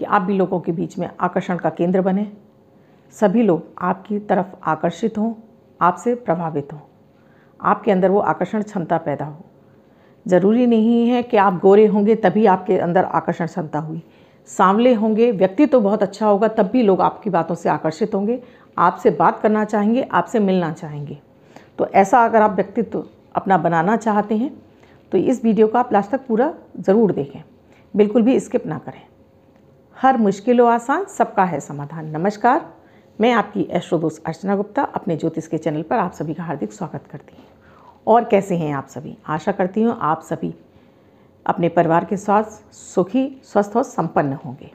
कि आप भी लोगों के बीच में आकर्षण का केंद्र बने सभी लोग आपकी तरफ आकर्षित हों आपसे प्रभावित हों आपके अंदर वो आकर्षण क्षमता पैदा हो ज़रूरी नहीं है कि आप गोरे होंगे तभी आपके अंदर आकर्षण क्षमता हुई सांवले होंगे व्यक्ति तो बहुत अच्छा होगा तब भी लोग आपकी बातों से आकर्षित होंगे आपसे बात करना चाहेंगे आपसे मिलना चाहेंगे तो ऐसा अगर आप व्यक्तित्व अपना बनाना चाहते हैं तो इस वीडियो को आप लास्ट तक पूरा ज़रूर देखें बिल्कुल भी स्किप ना करें हर मुश्किल व आसान सबका है समाधान नमस्कार मैं आपकी एस्ट्रोदोस अर्चना गुप्ता अपने ज्योतिष के चैनल पर आप सभी का हार्दिक स्वागत करती हूँ और कैसे हैं आप सभी आशा करती हूँ आप सभी अपने परिवार के साथ सुखी स्वस्थ और संपन्न होंगे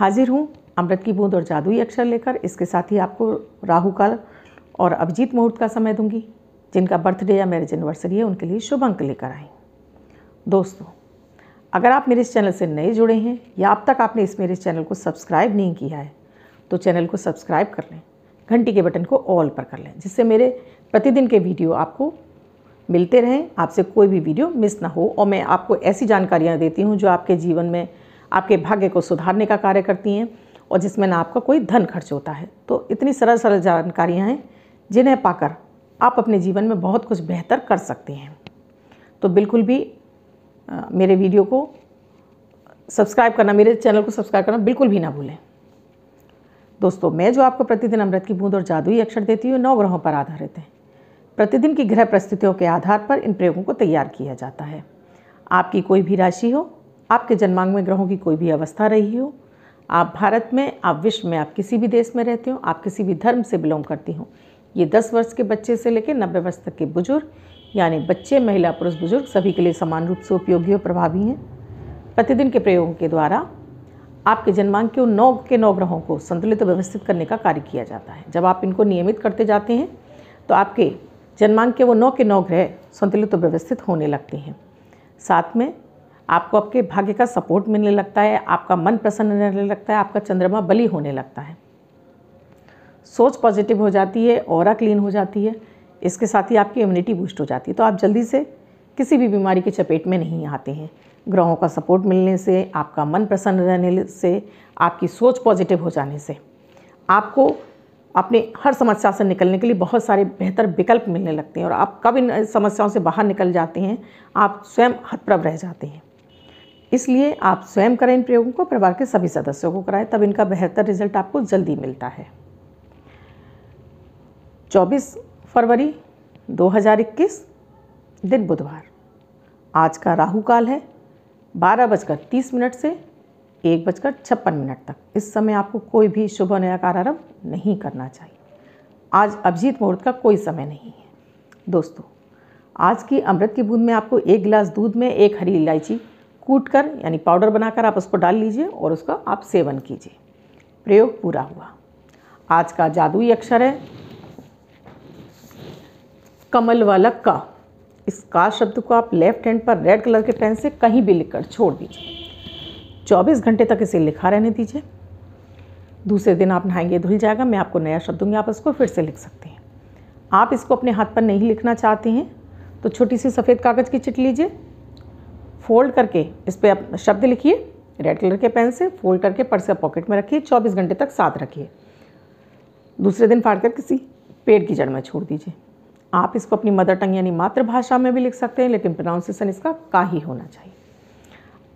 हाजिर हूँ अमृत की बूंद और जादुई अक्षर लेकर इसके साथ ही आपको राहु काल और अभिजीत मुहूर्त का समय दूंगी जिनका बर्थडे या मैरिज एनिवर्सरी है उनके लिए शुभ अंक लेकर आई दोस्तों अगर आप मेरे इस चैनल से नए जुड़े हैं या अब तक आपने इस मेरे इस चैनल को सब्सक्राइब नहीं किया है तो चैनल को सब्सक्राइब कर लें घंटी के बटन को ऑल पर कर लें जिससे मेरे प्रतिदिन के वीडियो आपको मिलते रहें आपसे कोई भी वीडियो मिस ना हो और मैं आपको ऐसी जानकारियाँ देती हूँ जो आपके जीवन में आपके भाग्य को सुधारने का कार्य करती हैं और जिसमें ना आपका कोई धन खर्च होता है तो इतनी सरल सरल जानकारियाँ हैं जिन्हें पाकर आप अपने जीवन में बहुत कुछ बेहतर कर सकते हैं तो बिल्कुल भी मेरे वीडियो को सब्सक्राइब करना मेरे चैनल को सब्सक्राइब करना बिल्कुल भी ना भूलें दोस्तों मैं जो आपको प्रतिदिन अमृत की बूंद और जादुई अक्षर देती हूँ नौ ग्रहों पर आधारित हैं प्रतिदिन की ग्रह परिस्थितियों के आधार पर इन प्रयोगों को तैयार किया जाता है आपकी कोई भी राशि हो आपके जन्मांग में ग्रहों की कोई भी अवस्था रही हो आप भारत में आप विश्व में आप किसी भी देश में रहते हो आप किसी भी धर्म से बिलोंग करती हो ये दस वर्ष के बच्चे से लेकर नब्बे वर्ष तक के बुजुर्ग यानी बच्चे महिला पुरुष बुजुर्ग सभी के लिए समान रूप से उपयोगी और प्रभावी हैं प्रतिदिन के प्रयोग के द्वारा आपके जन्मांक के उन नौ के नौ ग्रहों को संतुलित और व्यवस्थित करने का कार्य किया जाता है जब आप इनको नियमित करते जाते हैं तो आपके जन्मांक के वो नौ के नौ ग्रह संतुलित और व्यवस्थित होने लगते हैं साथ में आपको आपके भाग्य का सपोर्ट मिलने लगता है आपका मन प्रसन्न रहने लगता है आपका चंद्रमा बली होने लगता है सोच पॉजिटिव हो जाती है और क्लीन हो जाती है इसके साथ ही आपकी इम्यूनिटी बूस्ट हो जाती है तो आप जल्दी से किसी भी बीमारी की चपेट में नहीं आते हैं ग्रहों का सपोर्ट मिलने से आपका मन प्रसन्न रहने से आपकी सोच पॉजिटिव हो जाने से आपको अपने हर समस्या से निकलने के लिए बहुत सारे बेहतर विकल्प मिलने लगते हैं और आप कब इन समस्याओं से बाहर निकल जाते हैं आप स्वयं हतप्रभ रह जाते हैं इसलिए आप स्वयं करें इन प्रयोगों को परिवार के सभी सदस्यों को कराएं तब इनका बेहतर रिजल्ट आपको जल्दी मिलता है 24 फरवरी 2021 दिन बुधवार आज का राहु काल है बारह बजकर तीस मिनट से एक बजकर छप्पन मिनट तक इस समय आपको कोई भी शुभ नया कारारंभ नहीं करना चाहिए आज अभिजीत मुहूर्त का कोई समय नहीं है दोस्तों आज की अमृत की बूंद में आपको एक गिलास दूध में एक हरी इलायची कूट कर यानी पाउडर बनाकर आप उसको डाल लीजिए और उसका आप सेवन कीजिए प्रयोग पूरा हुआ आज का जादुई अक्षर है कमल वाला का इस का शब्द को आप लेफ्ट हैंड पर रेड कलर के पेन से कहीं भी लिखकर छोड़ दीजिए 24 घंटे तक इसे लिखा रहने दीजिए दूसरे दिन आप नहाएंगे धुल जाएगा मैं आपको नया शब्द दूँगी आप इसको फिर से लिख सकते हैं आप इसको अपने हाथ पर नहीं लिखना चाहते हैं तो छोटी सी सफ़ेद कागज़ की चिट लीजिए फोल्ड करके इस पर आप शब्द लिखिए रेड कलर के पेन से फोल्ड करके पर्स या पॉकेट में रखिए 24 घंटे तक साथ रखिए दूसरे दिन फाड़ कर किसी पेड़ की जड़ में छोड़ दीजिए आप इसको अपनी मदर टंग यानी मातृभाषा में भी लिख सकते हैं लेकिन प्रोनाउंसिएशन इसका का ही होना चाहिए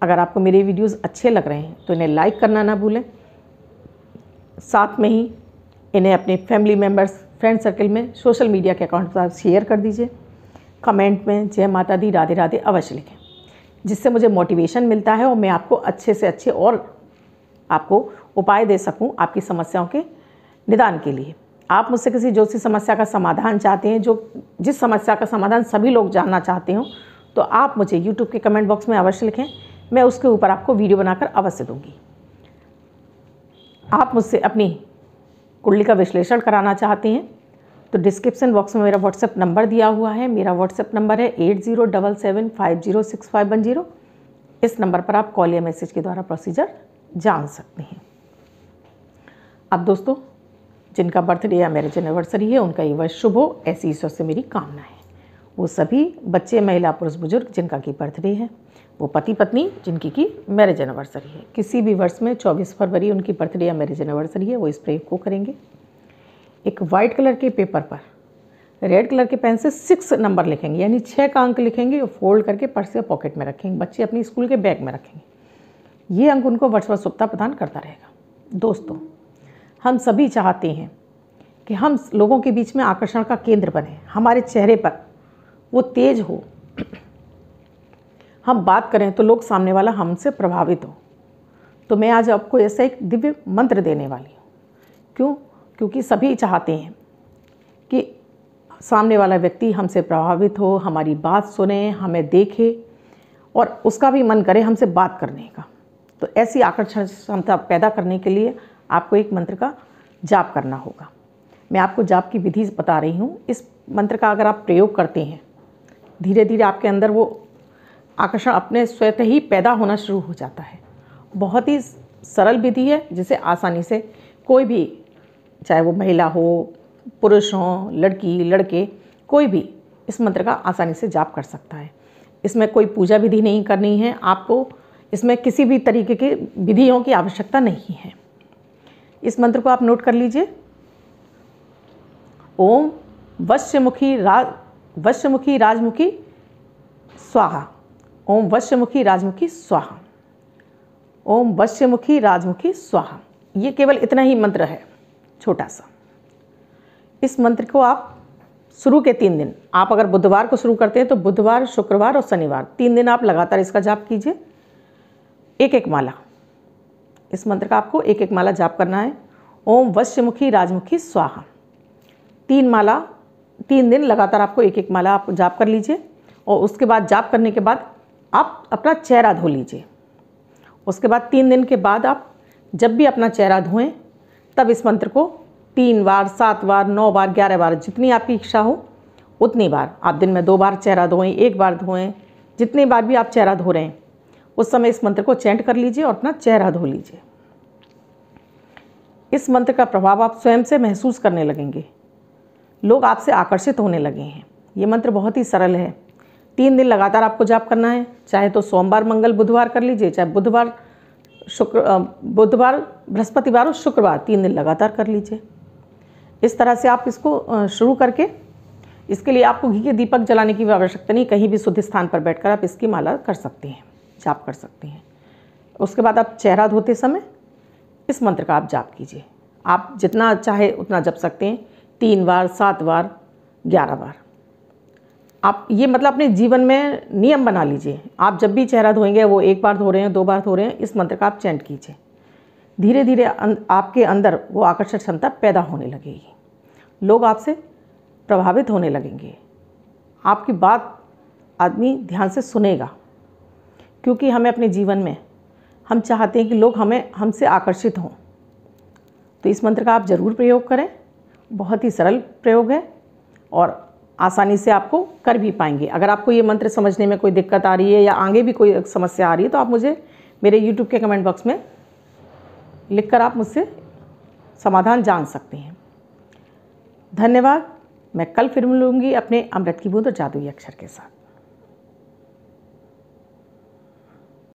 अगर आपको मेरे वीडियोस अच्छे लग रहे हैं तो इन्हें लाइक करना ना भूलें साथ में ही इन्हें अपने फैमिली मेम्बर्स फ्रेंड सर्कल में सोशल मीडिया के अकाउंट पर शेयर कर दीजिए कमेंट में जय माता दी राधे राधे अवश्य लिखें जिससे मुझे मोटिवेशन मिलता है और मैं आपको अच्छे से अच्छे और आपको उपाय दे सकूं आपकी समस्याओं के निदान के लिए आप मुझसे किसी जो सी समस्या का समाधान चाहते हैं जो जिस समस्या का समाधान सभी लोग जानना चाहते हो तो आप मुझे यूट्यूब के कमेंट बॉक्स में अवश्य लिखें मैं उसके ऊपर आपको वीडियो बनाकर अवश्य दूंगी आप मुझसे अपनी कुंडली का विश्लेषण कराना चाहते हैं तो डिस्क्रिप्सन बॉक्स में मेरा व्हाट्सएप नंबर दिया हुआ है मेरा व्हाट्सएप नंबर है eight zero double seven five zero six five one zero इस नंबर पर आप कॉल या मैसेज के द्वारा प्रोसीजर जान सकते हैं अब दोस्तों जिनका बर्थडे या मैरिज एनिवर्सरी है उनका ये वर्ष शुभ हो ऐसी ईश्वर से मेरी कामना है वो सभी बच्चे महिला पुरुष बुजुर्ग जिनका की बर्थडे है वो पति पत्नी जिनकी की मैरिज एनिवर्सरी है किसी भी वर्ष में 24 फरवरी उनकी बर्थडे या मैरिज एनिवर्सरी है वो इस प्रयोग को करेंगे एक वाइट कलर के पेपर पर रेड कलर के पेन से सिक्स नंबर लिखेंगे यानी छः का अंक लिखेंगे और फोल्ड करके पर्स या पॉकेट में रखेंगे बच्चे अपने स्कूल के बैग में रखेंगे ये अंक उनको वर्ष वर्ष सुप्ता प्रदान करता रहेगा दोस्तों हम सभी चाहते हैं कि हम लोगों के बीच में आकर्षण का केंद्र बने हमारे चेहरे पर वो तेज हो हम बात करें तो लोग सामने वाला हमसे प्रभावित हो तो मैं आज आपको ऐसा एक दिव्य मंत्र देने वाली हूँ क्यों क्योंकि सभी चाहते हैं कि सामने वाला व्यक्ति हमसे प्रभावित हो हमारी बात सुने हमें देखे और उसका भी मन करे हमसे बात करने का तो ऐसी आकर्षण क्षमता पैदा करने के लिए आपको एक मंत्र का जाप करना होगा मैं आपको जाप की विधि बता रही हूँ इस मंत्र का अगर आप प्रयोग करते हैं धीरे धीरे आपके अंदर वो आकर्षण अपने स्वयं ही पैदा होना शुरू हो जाता है बहुत ही सरल विधि है जिसे आसानी से कोई भी चाहे वो महिला हो पुरुष हो लड़की लड़के कोई भी इस मंत्र का आसानी से जाप कर सकता है इसमें कोई पूजा विधि नहीं करनी है आपको इसमें किसी भी तरीके की विधियों की आवश्यकता नहीं है इस मंत्र को आप नोट कर लीजिए ओम वश्यमुखी राज वश्यमुखी राजमुखी स्वाहा ओम वश्यमुखी राजमुखी स्वाहा ओम वश्यमुखी राजमुखी स्वाहा ये केवल इतना ही मंत्र है छोटा सा इस मंत्र को आप शुरू के तीन दिन आप अगर बुधवार को शुरू करते हैं तो बुधवार शुक्रवार और शनिवार तीन दिन आप लगातार इसका जाप कीजिए एक एक माला इस मंत्र का आपको एक एक माला जाप करना है ओम वश्यमुखी राजमुखी स्वाहा तीन माला तीन दिन लगातार आपको एक एक माला आप जाप कर लीजिए और उसके बाद जाप करने के बाद आप अपना चेहरा धो लीजिए उसके बाद तीन दिन के बाद आप जब भी अपना चेहरा धोएं तब इस मंत्र को तीन बार सात बार नौ बार ग्यारह बार जितनी आपकी इच्छा हो उतनी बार आप दिन में दो बार चेहरा धोएं एक बार धोएं जितनी बार भी आप चेहरा धो रहे हैं उस समय इस मंत्र को चैंट कर लीजिए और अपना चेहरा धो लीजिए इस मंत्र का प्रभाव आप स्वयं से महसूस करने लगेंगे लोग आपसे आकर्षित होने लगे हैं ये मंत्र बहुत ही सरल है तीन दिन लगातार आपको जाप करना है चाहे तो सोमवार मंगल बुधवार कर लीजिए चाहे बुधवार शुक्र बुधवार बृहस्पतिवार और शुक्रवार तीन दिन लगातार कर लीजिए इस तरह से आप इसको शुरू करके इसके लिए आपको घी के दीपक जलाने की आवश्यकता नहीं कहीं भी शुद्ध स्थान पर बैठकर आप इसकी माला कर सकते हैं जाप कर सकते हैं उसके बाद आप चेहरा धोते समय इस मंत्र का आप जाप कीजिए आप जितना चाहे उतना जप सकते हैं तीन बार सात बार ग्यारह बार आप ये मतलब अपने जीवन में नियम बना लीजिए आप जब भी चेहरा धोएंगे वो एक बार धो रहे हैं दो बार धो रहे हैं इस मंत्र का आप चैंट कीजिए धीरे धीरे अं-, आपके अंदर वो आकर्षण क्षमता पैदा होने लगेगी लोग आपसे प्रभावित होने लगेंगे आपकी बात आदमी ध्यान से सुनेगा क्योंकि हमें अपने जीवन में हम चाहते हैं कि लोग हमें हमसे आकर्षित हों तो इस मंत्र का आप ज़रूर प्रयोग करें बहुत ही सरल प्रयोग है और आसानी से आपको कर भी पाएंगे अगर आपको ये मंत्र समझने में कोई दिक्कत आ रही है या आगे भी कोई समस्या आ रही है तो आप मुझे मेरे YouTube के कमेंट बॉक्स में लिखकर आप मुझसे समाधान जान सकते हैं धन्यवाद मैं कल फिर मिलूँगी अपने अमृत की बूंद और जादुई अक्षर के साथ